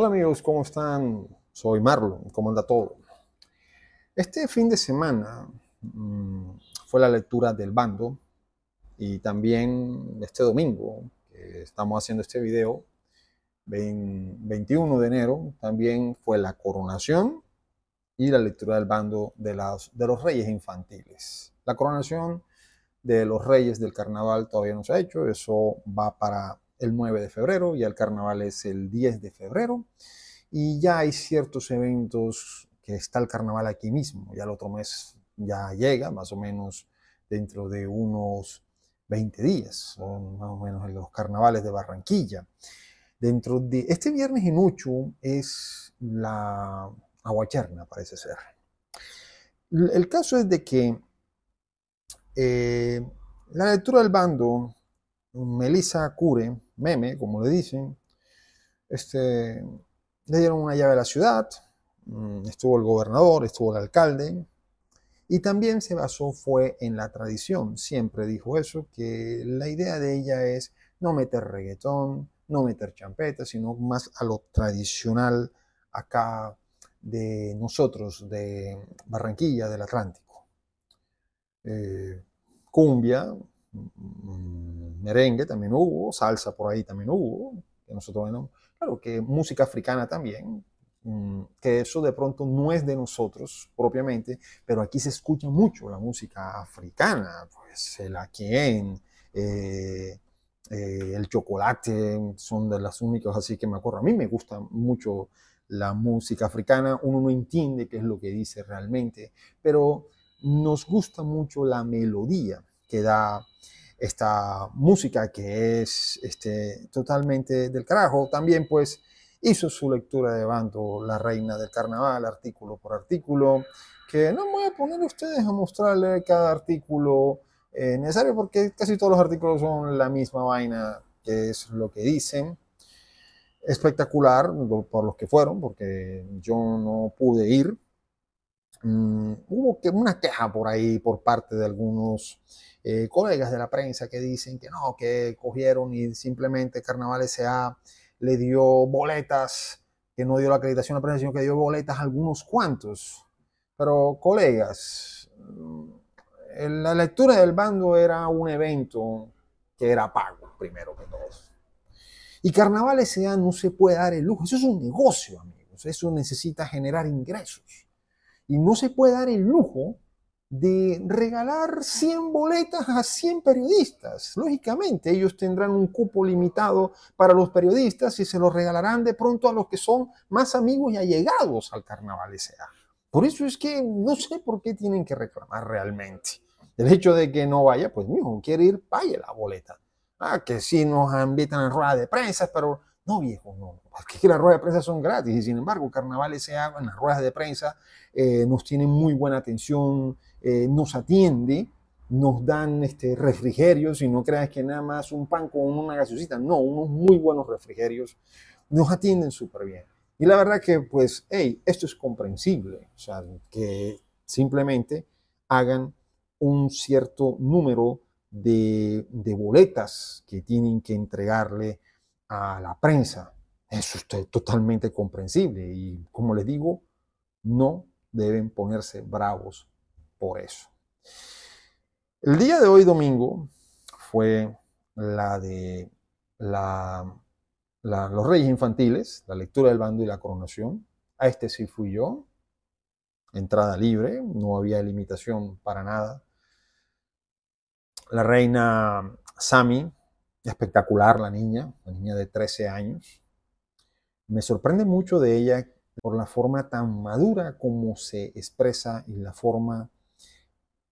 Hola amigos, ¿cómo están? Soy Marlon, ¿cómo anda todo? Este fin de semana mm, fue la lectura del bando y también este domingo, que estamos haciendo este video, 21 de enero, también fue la coronación y la lectura del bando de los reyes infantiles. La coronación de los reyes del carnaval todavía no se ha hecho, eso va para el 9 de febrero, ya el carnaval es el 10 de febrero, y ya hay ciertos eventos que está el carnaval aquí mismo, ya el otro mes ya llega, más o menos dentro de unos 20 días, más o menos en los carnavales de Barranquilla. Dentro de este viernes en Uchu es la aguacherna, parece ser. El caso es de que eh, la lectura del bando, Melissa Cure, meme, como le dicen, este, le dieron una llave a la ciudad, mm, estuvo el gobernador, estuvo el alcalde, y también se basó fue en la tradición, siempre dijo eso, que la idea de ella es no meter reggaetón, no meter champeta, sino más a lo tradicional acá de nosotros, de Barranquilla, del Atlántico. Eh, cumbia, mm, mm, merengue también hubo, salsa por ahí también hubo, que nosotros no, claro que música africana también, mm, que eso de pronto no es de nosotros propiamente, pero aquí se escucha mucho la música africana, pues el aquien, eh, eh, el chocolate, son de las únicas así que me acuerdo. A mí me gusta mucho la música africana, uno no entiende qué es lo que dice realmente, pero nos gusta mucho la melodía que da esta música que es este, totalmente del carajo. También pues hizo su lectura de bando La Reina del Carnaval, artículo por artículo, que no me voy a poner ustedes a mostrarle cada artículo eh, necesario porque casi todos los artículos son la misma vaina, que es lo que dicen. Espectacular por los que fueron, porque yo no pude ir, Mm, hubo que, una queja por ahí por parte de algunos eh, colegas de la prensa que dicen que no, que cogieron y simplemente Carnaval S.A. le dio boletas, que no dio la acreditación a la prensa, sino que dio boletas a algunos cuantos. Pero colegas, mm, la lectura del bando era un evento que era pago, primero que todo. Y Carnaval S.A. no se puede dar el lujo, eso es un negocio, amigos, eso necesita generar ingresos. Y no se puede dar el lujo de regalar 100 boletas a 100 periodistas. Lógicamente, ellos tendrán un cupo limitado para los periodistas y se los regalarán de pronto a los que son más amigos y allegados al carnaval S.A. Por eso es que no sé por qué tienen que reclamar realmente. El hecho de que no vaya, pues mijo, quiere ir, vaya la boleta. Ah, que si sí nos invitan a rueda de prensa, pero no viejo, no, que las ruedas de prensa son gratis y sin embargo carnavales se hagan, las ruedas de prensa eh, nos tienen muy buena atención, eh, nos atiende, nos dan este, refrigerios y no creas que nada más un pan con una gaseosita, no, unos muy buenos refrigerios, nos atienden súper bien. Y la verdad que pues, hey, esto es comprensible, o sea, que simplemente hagan un cierto número de, de boletas que tienen que entregarle a la prensa eso es totalmente comprensible y como les digo, no deben ponerse bravos por eso. El día de hoy domingo fue la de los reyes infantiles, la lectura del bando y la coronación. A este sí fui yo, entrada libre, no había limitación para nada. La reina Sami, espectacular la niña, la niña de 13 años, me sorprende mucho de ella por la forma tan madura como se expresa y la forma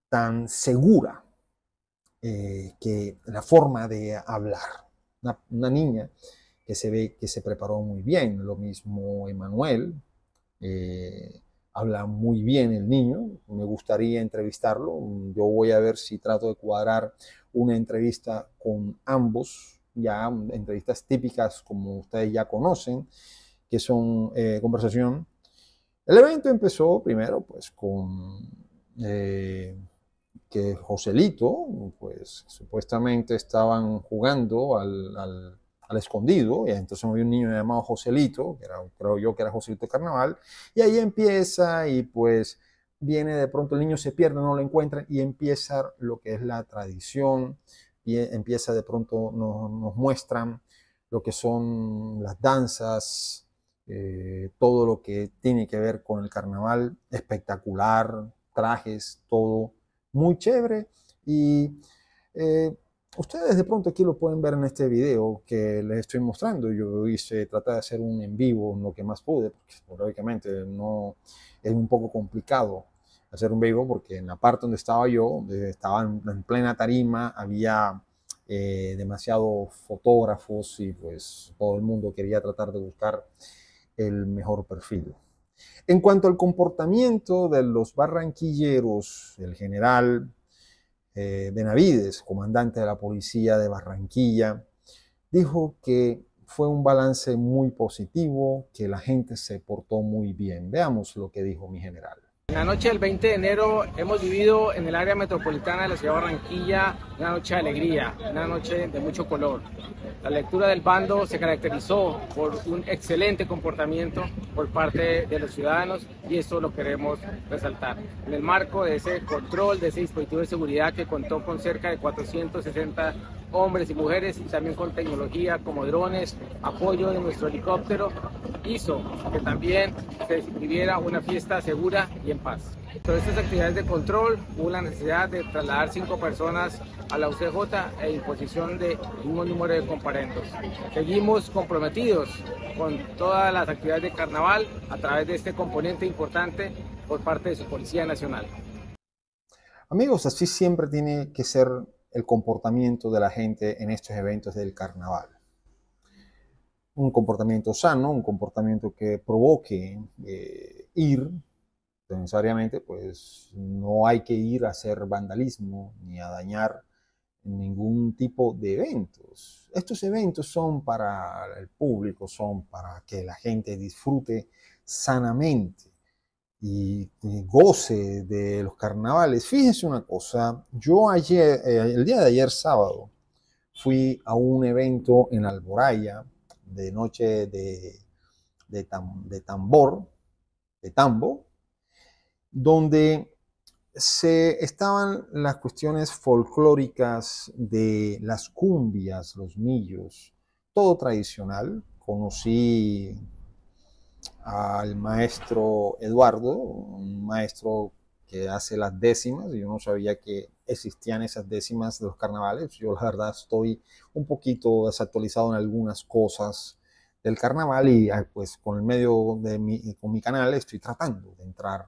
tan segura eh, que la forma de hablar. Una, niña que se ve que se preparó muy bien, lo mismo Emanuel, eh, habla muy bien el niño, me gustaría entrevistarlo, yo voy a ver si trato de cuadrar una entrevista con ambos ya entrevistas típicas como ustedes ya conocen, que son eh, conversación. El evento empezó primero pues con eh, que Joselito, pues supuestamente estaban jugando al, al, escondido, y entonces había un niño llamado Joselito, que era, creo yo que era Joselito Carnaval, y ahí empieza y pues viene de pronto el niño se pierde, no lo encuentra y empieza lo que es la tradición empieza de pronto, nos, muestran lo que son las danzas, eh, todo lo que tiene que ver con el carnaval, espectacular, trajes, todo muy chévere. Y eh, ustedes de pronto aquí lo pueden ver en este video que les estoy mostrando. Yo hice, traté de hacer un en vivo en lo que más pude, porque pues, lógicamente no, es un poco complicado hacer un vivo porque en la parte donde estaba yo, estaba en, plena tarima, había eh, demasiados fotógrafos y pues todo el mundo quería tratar de buscar el mejor perfil. En cuanto al comportamiento de los barranquilleros, el general eh, Benavides, comandante de la policía de Barranquilla, dijo que fue un balance muy positivo, que la gente se portó muy bien. Veamos lo que dijo mi general. En la noche del 20 de enero hemos vivido en el área metropolitana de la ciudad de Barranquilla una noche de alegría, una noche de mucho color. La lectura del bando se caracterizó por un excelente comportamiento por parte de los ciudadanos y esto lo queremos resaltar. En el marco de ese control, de ese dispositivo de seguridad que contó con cerca de 460 hombres y mujeres, y también con tecnología como drones, apoyo de nuestro helicóptero, hizo que también se viviera una fiesta segura y en paz. Todas estas actividades de control, hubo la necesidad de trasladar cinco personas a la UCJ e imposición de un número de comparendos. Seguimos comprometidos con todas las actividades de carnaval a través de este componente importante por parte de su Policía Nacional. Amigos, así siempre tiene que ser el comportamiento de la gente en estos eventos del carnaval. Un comportamiento sano, un comportamiento que provoque eh, ir, necesariamente, pues no hay que ir a hacer vandalismo ni a dañar ningún tipo de eventos. Estos eventos son para el público, son para que la gente disfrute sanamente y, goce de los carnavales. Fíjense una cosa, yo ayer, eh, el día de ayer sábado, fui a un evento en Alboraya de noche de, de, tambor, de tambo, donde se estaban las cuestiones folclóricas de las cumbias, los millos, todo tradicional. Conocí al maestro Eduardo, un maestro que hace las décimas, yo no sabía que existían esas décimas de los carnavales, yo la verdad estoy un poquito desactualizado en algunas cosas del carnaval y ah, pues con el medio de mi, con mi canal estoy tratando de entrar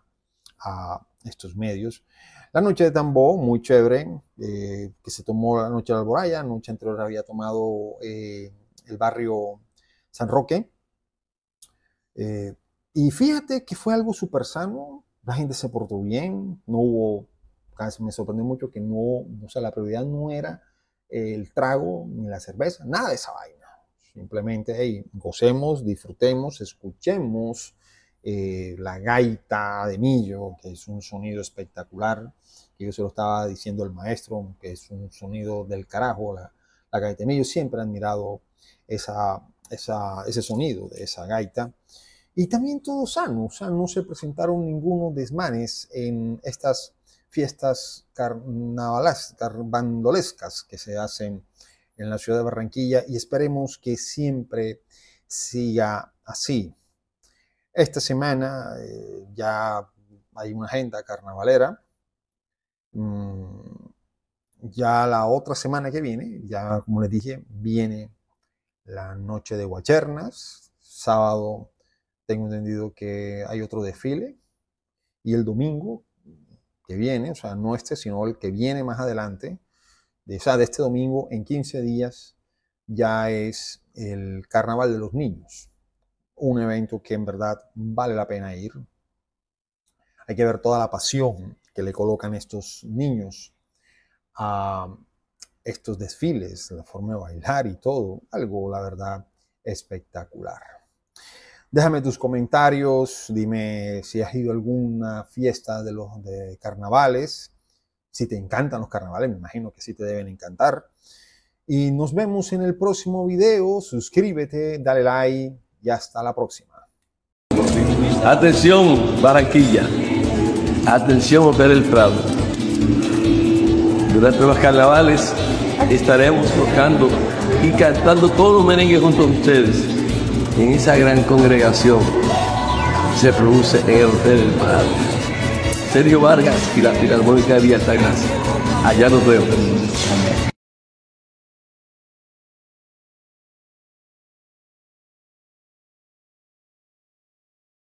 a estos medios. La noche de Tambo, muy chévere, eh, que se tomó la noche de Alboraya, la noche anterior había tomado eh, el barrio San Roque, eh, y fíjate que fue algo súper sano, la gente se portó bien, no hubo, casi me sorprendió mucho que no, o sea, la prioridad no era el trago ni la cerveza, nada de esa vaina. Simplemente, gocemos, disfrutemos, escuchemos eh, la gaita de millo, que es un sonido espectacular, que yo se lo estaba diciendo el maestro, que es un sonido del carajo, la, la gaita de millo. Siempre he admirado esa, ese sonido de esa gaita. Y también todo sano, o sea, no se presentaron ninguno desmanes en estas fiestas carnavalas, carnavalescas que se hacen en la ciudad de Barranquilla y esperemos que siempre siga así. Esta semana eh, ya hay una agenda carnavalera. Mm, ya la otra semana que viene, ya como les dije, viene la noche de Guachernas, sábado tengo entendido que hay otro desfile y el domingo que viene, o sea, no este, sino el que viene más adelante, de, o sea, de este domingo en 15 días ya es el Carnaval de los Niños, un evento que en verdad vale la pena ir. Hay que ver toda la pasión que le colocan estos niños a estos desfiles, la forma de bailar y todo, algo la verdad espectacular. Déjame tus comentarios, dime si has ido a alguna fiesta de los de carnavales, si te encantan los carnavales, me imagino que sí te deben encantar. Y nos vemos en el próximo video, suscríbete, dale like y hasta la próxima. Atención Barranquilla, atención Hotel El Prado. Durante los carnavales estaremos tocando y cantando todo los merengues junto a ustedes en esa gran congregación se produce en el Hotel del Padre. Sergio Vargas y la Filarmónica de Villa Allá nos vemos.